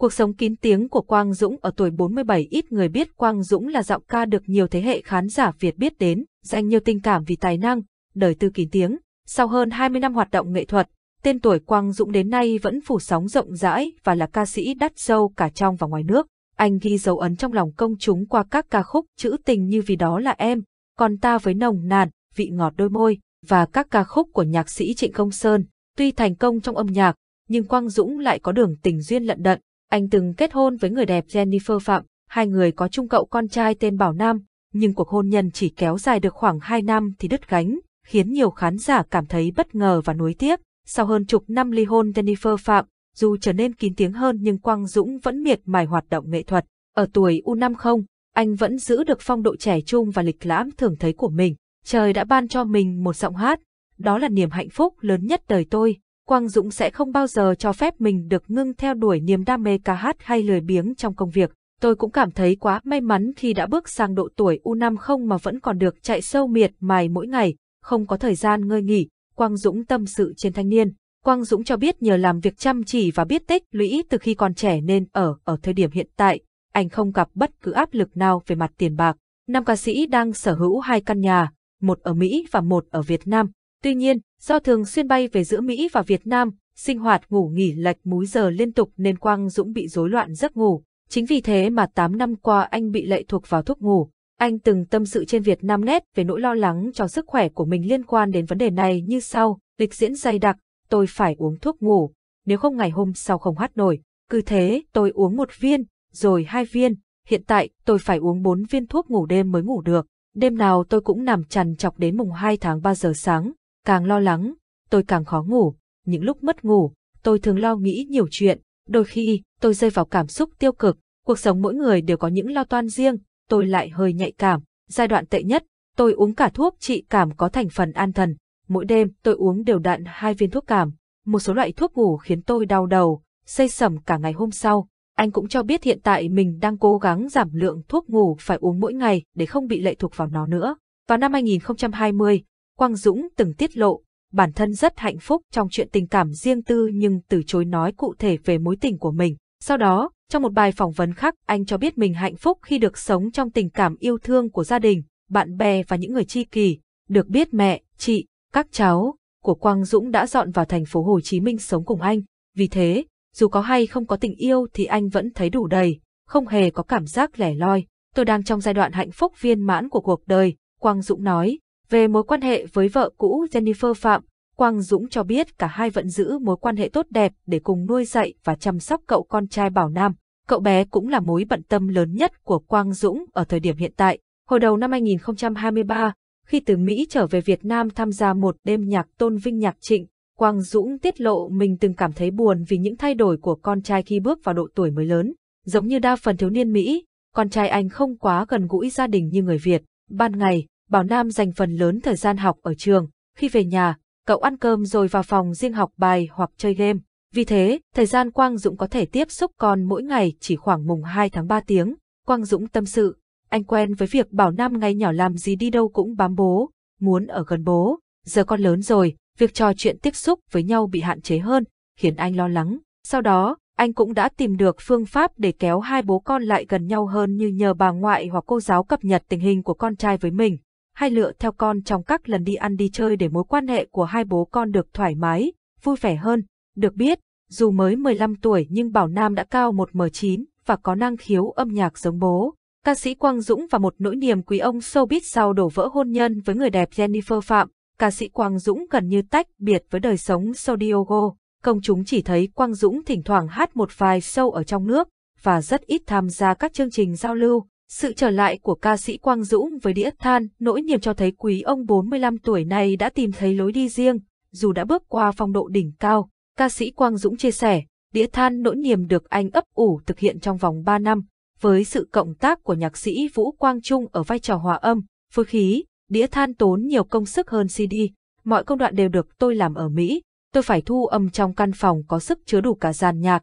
Cuộc sống kín tiếng của Quang Dũng ở tuổi 47 ít người biết Quang Dũng là giọng ca được nhiều thế hệ khán giả Việt biết đến, dành nhiều tình cảm vì tài năng, đời tư kín tiếng. Sau hơn 20 năm hoạt động nghệ thuật, tên tuổi Quang Dũng đến nay vẫn phủ sóng rộng rãi và là ca sĩ đắt sâu cả trong và ngoài nước. Anh ghi dấu ấn trong lòng công chúng qua các ca khúc trữ tình như Vì đó là em, Còn ta với nồng nàn, Vị ngọt đôi môi và các ca khúc của nhạc sĩ Trịnh Công Sơn. Tuy thành công trong âm nhạc, nhưng Quang Dũng lại có đường tình duyên lận đận, anh từng kết hôn với người đẹp Jennifer Phạm, hai người có chung cậu con trai tên Bảo Nam, nhưng cuộc hôn nhân chỉ kéo dài được khoảng 2 năm thì đứt gánh, khiến nhiều khán giả cảm thấy bất ngờ và nuối tiếc. Sau hơn chục năm ly hôn Jennifer Phạm, dù trở nên kín tiếng hơn nhưng Quang Dũng vẫn miệt mài hoạt động nghệ thuật. Ở tuổi U50, anh vẫn giữ được phong độ trẻ trung và lịch lãm thường thấy của mình. Trời đã ban cho mình một giọng hát, đó là niềm hạnh phúc lớn nhất đời tôi. Quang Dũng sẽ không bao giờ cho phép mình được ngưng theo đuổi niềm đam mê ca hát hay lười biếng trong công việc. Tôi cũng cảm thấy quá may mắn khi đã bước sang độ tuổi U50 mà vẫn còn được chạy sâu miệt mài mỗi ngày, không có thời gian ngơi nghỉ, Quang Dũng tâm sự trên thanh niên. Quang Dũng cho biết nhờ làm việc chăm chỉ và biết tích lũy từ khi còn trẻ nên ở ở thời điểm hiện tại, anh không gặp bất cứ áp lực nào về mặt tiền bạc. Nam ca sĩ đang sở hữu hai căn nhà, một ở Mỹ và một ở Việt Nam. Tuy nhiên, Do thường xuyên bay về giữa Mỹ và Việt Nam, sinh hoạt ngủ nghỉ lệch múi giờ liên tục nên Quang Dũng bị rối loạn giấc ngủ. Chính vì thế mà 8 năm qua anh bị lệ thuộc vào thuốc ngủ. Anh từng tâm sự trên Việt Nam nét về nỗi lo lắng cho sức khỏe của mình liên quan đến vấn đề này như sau, lịch diễn dày đặc, tôi phải uống thuốc ngủ, nếu không ngày hôm sau không hát nổi. Cứ thế, tôi uống một viên, rồi hai viên, hiện tại tôi phải uống 4 viên thuốc ngủ đêm mới ngủ được. Đêm nào tôi cũng nằm trằn chọc đến mùng 2 tháng 3 giờ sáng, Càng lo lắng, tôi càng khó ngủ. Những lúc mất ngủ, tôi thường lo nghĩ nhiều chuyện. Đôi khi, tôi rơi vào cảm xúc tiêu cực. Cuộc sống mỗi người đều có những lo toan riêng. Tôi lại hơi nhạy cảm. Giai đoạn tệ nhất, tôi uống cả thuốc trị cảm có thành phần an thần. Mỗi đêm, tôi uống đều đặn hai viên thuốc cảm. Một số loại thuốc ngủ khiến tôi đau đầu, xây sẩm cả ngày hôm sau. Anh cũng cho biết hiện tại mình đang cố gắng giảm lượng thuốc ngủ phải uống mỗi ngày để không bị lệ thuộc vào nó nữa. Vào năm 2020, Quang Dũng từng tiết lộ, bản thân rất hạnh phúc trong chuyện tình cảm riêng tư nhưng từ chối nói cụ thể về mối tình của mình. Sau đó, trong một bài phỏng vấn khác, anh cho biết mình hạnh phúc khi được sống trong tình cảm yêu thương của gia đình, bạn bè và những người tri kỷ. Được biết mẹ, chị, các cháu của Quang Dũng đã dọn vào thành phố Hồ Chí Minh sống cùng anh. Vì thế, dù có hay không có tình yêu thì anh vẫn thấy đủ đầy, không hề có cảm giác lẻ loi. Tôi đang trong giai đoạn hạnh phúc viên mãn của cuộc đời, Quang Dũng nói. Về mối quan hệ với vợ cũ Jennifer Phạm, Quang Dũng cho biết cả hai vẫn giữ mối quan hệ tốt đẹp để cùng nuôi dạy và chăm sóc cậu con trai Bảo Nam. Cậu bé cũng là mối bận tâm lớn nhất của Quang Dũng ở thời điểm hiện tại. Hồi đầu năm 2023, khi từ Mỹ trở về Việt Nam tham gia một đêm nhạc tôn vinh nhạc trịnh, Quang Dũng tiết lộ mình từng cảm thấy buồn vì những thay đổi của con trai khi bước vào độ tuổi mới lớn. Giống như đa phần thiếu niên Mỹ, con trai anh không quá gần gũi gia đình như người Việt. Ban ngày, Bảo Nam dành phần lớn thời gian học ở trường, khi về nhà, cậu ăn cơm rồi vào phòng riêng học bài hoặc chơi game. Vì thế, thời gian Quang Dũng có thể tiếp xúc con mỗi ngày chỉ khoảng mùng 2 tháng 3 tiếng. Quang Dũng tâm sự, anh quen với việc Bảo Nam ngay nhỏ làm gì đi đâu cũng bám bố, muốn ở gần bố. Giờ con lớn rồi, việc trò chuyện tiếp xúc với nhau bị hạn chế hơn, khiến anh lo lắng. Sau đó, anh cũng đã tìm được phương pháp để kéo hai bố con lại gần nhau hơn như nhờ bà ngoại hoặc cô giáo cập nhật tình hình của con trai với mình hay lựa theo con trong các lần đi ăn đi chơi để mối quan hệ của hai bố con được thoải mái, vui vẻ hơn. Được biết, dù mới 15 tuổi nhưng Bảo Nam đã cao 1m9 và có năng khiếu âm nhạc giống bố. Ca sĩ Quang Dũng và một nỗi niềm quý ông showbiz sau đổ vỡ hôn nhân với người đẹp Jennifer Phạm, ca sĩ Quang Dũng gần như tách biệt với đời sống sau Diogo. Công chúng chỉ thấy Quang Dũng thỉnh thoảng hát một vài show ở trong nước và rất ít tham gia các chương trình giao lưu. Sự trở lại của ca sĩ Quang Dũng với đĩa than nỗi niềm cho thấy quý ông 45 tuổi này đã tìm thấy lối đi riêng, dù đã bước qua phong độ đỉnh cao. Ca sĩ Quang Dũng chia sẻ, đĩa than nỗi niềm được anh ấp ủ thực hiện trong vòng 3 năm, với sự cộng tác của nhạc sĩ Vũ Quang Trung ở vai trò hòa âm, phối khí, đĩa than tốn nhiều công sức hơn CD. Mọi công đoạn đều được tôi làm ở Mỹ, tôi phải thu âm trong căn phòng có sức chứa đủ cả dàn nhạc.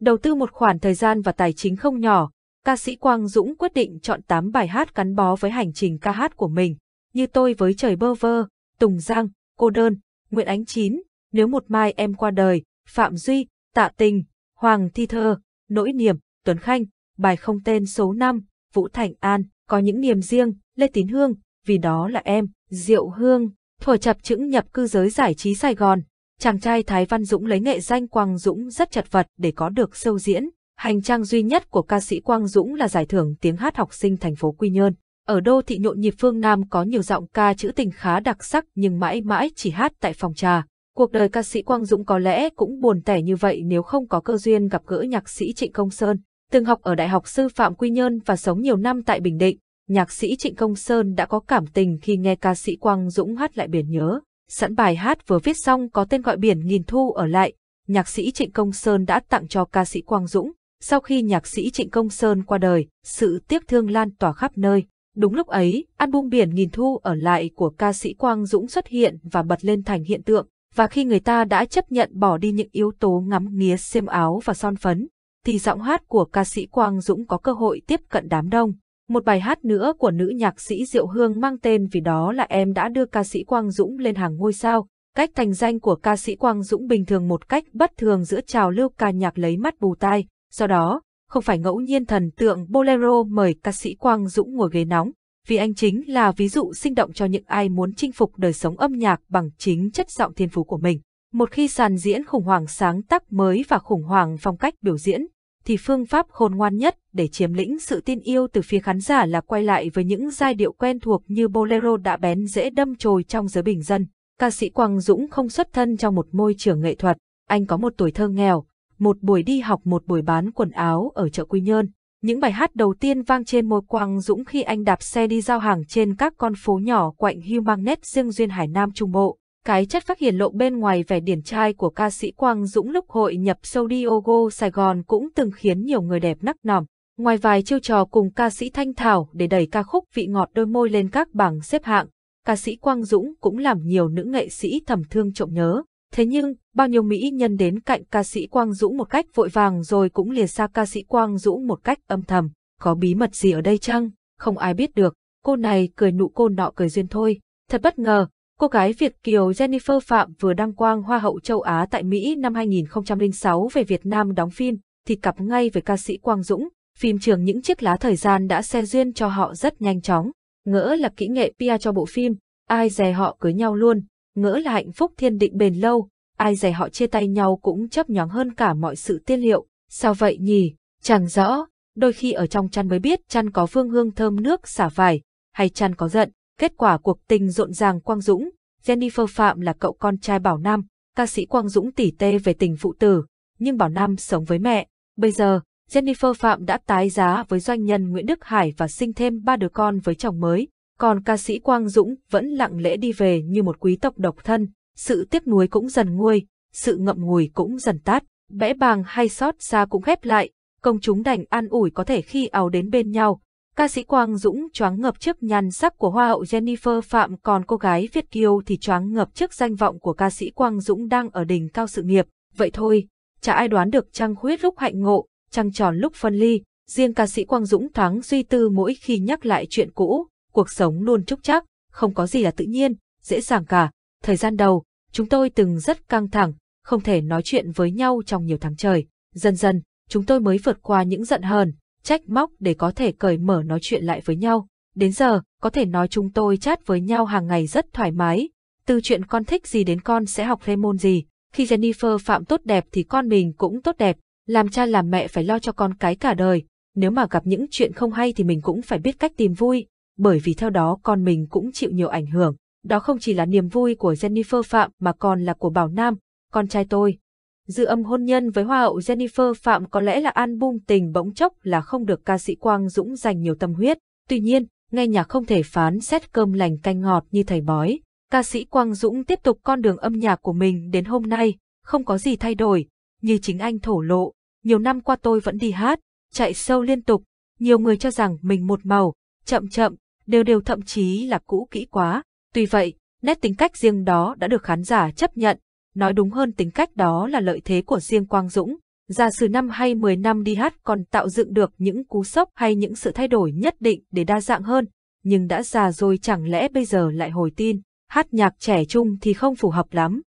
Đầu tư một khoản thời gian và tài chính không nhỏ, ca sĩ Quang Dũng quyết định chọn 8 bài hát gắn bó với hành trình ca hát của mình, như Tôi với trời bơ vơ, Tùng Giang, Cô đơn, Nguyễn Ánh Chín, Nếu một mai em qua đời, Phạm Duy, Tạ Tình, Hoàng Thi Thơ, Nỗi niềm, Tuấn Khanh, bài không tên số 5, Vũ Thành An, có những niềm riêng, Lê Tín Hương, vì đó là em, Diệu Hương, thổi chập chững nhập cư giới giải trí Sài Gòn. Chàng trai Thái Văn Dũng lấy nghệ danh Quang Dũng rất chật vật để có được sâu diễn, Hành trang duy nhất của ca sĩ Quang Dũng là giải thưởng tiếng hát học sinh thành phố Quy Nhơn. Ở đô thị nhộn nhịp phương Nam có nhiều giọng ca trữ tình khá đặc sắc nhưng mãi mãi chỉ hát tại phòng trà. Cuộc đời ca sĩ Quang Dũng có lẽ cũng buồn tẻ như vậy nếu không có cơ duyên gặp gỡ nhạc sĩ Trịnh Công Sơn. Từng học ở Đại học Sư phạm Quy Nhơn và sống nhiều năm tại Bình Định, nhạc sĩ Trịnh Công Sơn đã có cảm tình khi nghe ca sĩ Quang Dũng hát lại biển nhớ. Sẵn bài hát vừa viết xong có tên gọi biển nghìn thu ở lại, nhạc sĩ Trịnh Công Sơn đã tặng cho ca sĩ Quang Dũng. Sau khi nhạc sĩ Trịnh Công Sơn qua đời, sự tiếc thương lan tỏa khắp nơi. Đúng lúc ấy, album Biển Nghìn Thu ở lại của ca sĩ Quang Dũng xuất hiện và bật lên thành hiện tượng, và khi người ta đã chấp nhận bỏ đi những yếu tố ngắm nghía xiêm áo và son phấn, thì giọng hát của ca sĩ Quang Dũng có cơ hội tiếp cận đám đông. Một bài hát nữa của nữ nhạc sĩ Diệu Hương mang tên vì đó là em đã đưa ca sĩ Quang Dũng lên hàng ngôi sao, cách thành danh của ca sĩ Quang Dũng bình thường một cách bất thường giữa trào lưu ca nhạc lấy mắt bù tai. Do đó, không phải ngẫu nhiên thần tượng Bolero mời ca sĩ Quang Dũng ngồi ghế nóng, vì anh chính là ví dụ sinh động cho những ai muốn chinh phục đời sống âm nhạc bằng chính chất giọng thiên phú của mình. Một khi sàn diễn khủng hoảng sáng tác mới và khủng hoảng phong cách biểu diễn, thì phương pháp khôn ngoan nhất để chiếm lĩnh sự tin yêu từ phía khán giả là quay lại với những giai điệu quen thuộc như bolero đã bén dễ đâm chồi trong giới bình dân. Ca sĩ Quang Dũng không xuất thân trong một môi trường nghệ thuật, anh có một tuổi thơ nghèo, một buổi đi học một buổi bán quần áo ở chợ Quy Nhơn. Những bài hát đầu tiên vang trên môi Quang Dũng khi anh đạp xe đi giao hàng trên các con phố nhỏ quạnh hiu mang nét riêng duyên Hải Nam Trung Bộ. Cái chất phát hiện lộ bên ngoài vẻ điển trai của ca sĩ Quang Dũng lúc hội nhập sâu Diogo Sài Gòn cũng từng khiến nhiều người đẹp nắc nỏm. Ngoài vài chiêu trò cùng ca sĩ Thanh Thảo để đẩy ca khúc vị ngọt đôi môi lên các bảng xếp hạng, ca sĩ Quang Dũng cũng làm nhiều nữ nghệ sĩ thầm thương trộm nhớ. Thế nhưng, bao nhiêu Mỹ nhân đến cạnh ca sĩ Quang Dũng một cách vội vàng rồi cũng lìa xa ca sĩ Quang Dũng một cách âm thầm, có bí mật gì ở đây chăng? Không ai biết được, cô này cười nụ cô nọ cười duyên thôi. Thật bất ngờ, cô gái Việt Kiều Jennifer Phạm vừa đăng quang Hoa hậu châu Á tại Mỹ năm 2006 về Việt Nam đóng phim, thì cặp ngay với ca sĩ Quang Dũng, phim trường những chiếc lá thời gian đã xe duyên cho họ rất nhanh chóng. Ngỡ là kỹ nghệ PR cho bộ phim, ai dè họ cưới nhau luôn ngỡ là hạnh phúc thiên định bền lâu, ai dè họ chia tay nhau cũng chấp nhóng hơn cả mọi sự tiên liệu. Sao vậy nhỉ? Chẳng rõ, đôi khi ở trong chăn mới biết chăn có phương hương thơm nước xả vải, hay chăn có giận. Kết quả cuộc tình rộn ràng Quang Dũng, Jennifer Phạm là cậu con trai Bảo Nam, ca sĩ Quang Dũng tỉ tê về tình phụ tử, nhưng Bảo Nam sống với mẹ. Bây giờ, Jennifer Phạm đã tái giá với doanh nhân Nguyễn Đức Hải và sinh thêm ba đứa con với chồng mới còn ca sĩ Quang Dũng vẫn lặng lẽ đi về như một quý tộc độc thân, sự tiếc nuối cũng dần nguôi, sự ngậm ngùi cũng dần tát, bẽ bàng hay xót xa cũng khép lại, công chúng đành an ủi có thể khi áo đến bên nhau. Ca sĩ Quang Dũng choáng ngập trước nhan sắc của hoa hậu Jennifer Phạm còn cô gái Việt Kiều thì choáng ngập trước danh vọng của ca sĩ Quang Dũng đang ở đỉnh cao sự nghiệp. Vậy thôi, chả ai đoán được trăng khuyết lúc hạnh ngộ, trăng tròn lúc phân ly, riêng ca sĩ Quang Dũng thoáng suy tư mỗi khi nhắc lại chuyện cũ, cuộc sống luôn trúc chắc, không có gì là tự nhiên, dễ dàng cả. Thời gian đầu, chúng tôi từng rất căng thẳng, không thể nói chuyện với nhau trong nhiều tháng trời. Dần dần, chúng tôi mới vượt qua những giận hờn, trách móc để có thể cởi mở nói chuyện lại với nhau. Đến giờ, có thể nói chúng tôi chat với nhau hàng ngày rất thoải mái. Từ chuyện con thích gì đến con sẽ học thêm môn gì. Khi Jennifer phạm tốt đẹp thì con mình cũng tốt đẹp. Làm cha làm mẹ phải lo cho con cái cả đời. Nếu mà gặp những chuyện không hay thì mình cũng phải biết cách tìm vui bởi vì theo đó con mình cũng chịu nhiều ảnh hưởng. Đó không chỉ là niềm vui của Jennifer Phạm mà còn là của Bảo Nam, con trai tôi. dự âm hôn nhân với Hoa hậu Jennifer Phạm có lẽ là album tình bỗng chốc là không được ca sĩ Quang Dũng dành nhiều tâm huyết. Tuy nhiên, nghe nhạc không thể phán xét cơm lành canh ngọt như thầy bói. Ca sĩ Quang Dũng tiếp tục con đường âm nhạc của mình đến hôm nay, không có gì thay đổi. Như chính anh thổ lộ, nhiều năm qua tôi vẫn đi hát, chạy sâu liên tục. Nhiều người cho rằng mình một màu, chậm chậm, đều đều thậm chí là cũ kỹ quá. Tuy vậy, nét tính cách riêng đó đã được khán giả chấp nhận, nói đúng hơn tính cách đó là lợi thế của riêng Quang Dũng. Giả sử năm hay 10 năm đi hát còn tạo dựng được những cú sốc hay những sự thay đổi nhất định để đa dạng hơn, nhưng đã già rồi chẳng lẽ bây giờ lại hồi tin, hát nhạc trẻ trung thì không phù hợp lắm.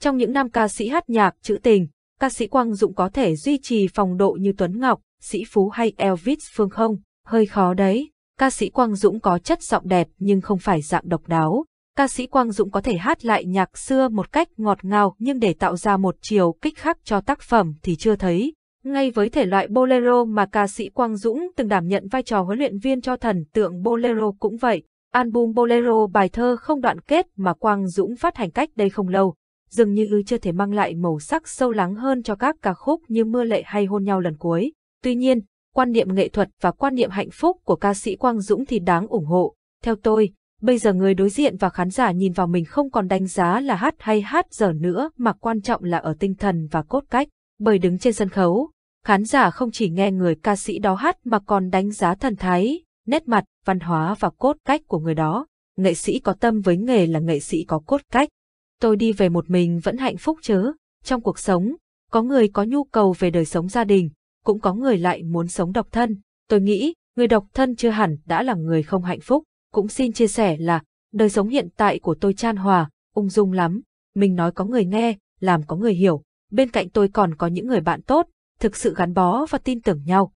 Trong những năm ca sĩ hát nhạc trữ tình, ca sĩ Quang Dũng có thể duy trì phong độ như Tuấn Ngọc, Sĩ Phú hay Elvis Phương không, hơi khó đấy. Ca sĩ Quang Dũng có chất giọng đẹp nhưng không phải dạng độc đáo. Ca sĩ Quang Dũng có thể hát lại nhạc xưa một cách ngọt ngào nhưng để tạo ra một chiều kích khác cho tác phẩm thì chưa thấy. Ngay với thể loại bolero mà ca sĩ Quang Dũng từng đảm nhận vai trò huấn luyện viên cho thần tượng bolero cũng vậy. Album bolero bài thơ không đoạn kết mà Quang Dũng phát hành cách đây không lâu, dường như chưa thể mang lại màu sắc sâu lắng hơn cho các ca khúc như Mưa lệ hay Hôn nhau lần cuối. Tuy nhiên, quan niệm nghệ thuật và quan niệm hạnh phúc của ca sĩ Quang Dũng thì đáng ủng hộ. Theo tôi, bây giờ người đối diện và khán giả nhìn vào mình không còn đánh giá là hát hay hát giờ nữa mà quan trọng là ở tinh thần và cốt cách. Bởi đứng trên sân khấu, khán giả không chỉ nghe người ca sĩ đó hát mà còn đánh giá thần thái, nét mặt, văn hóa và cốt cách của người đó. Nghệ sĩ có tâm với nghề là nghệ sĩ có cốt cách. Tôi đi về một mình vẫn hạnh phúc chứ. Trong cuộc sống, có người có nhu cầu về đời sống gia đình, cũng có người lại muốn sống độc thân. Tôi nghĩ, người độc thân chưa hẳn đã là người không hạnh phúc, cũng xin chia sẻ là, đời sống hiện tại của tôi chan hòa, ung dung lắm, mình nói có người nghe, làm có người hiểu, bên cạnh tôi còn có những người bạn tốt, thực sự gắn bó và tin tưởng nhau,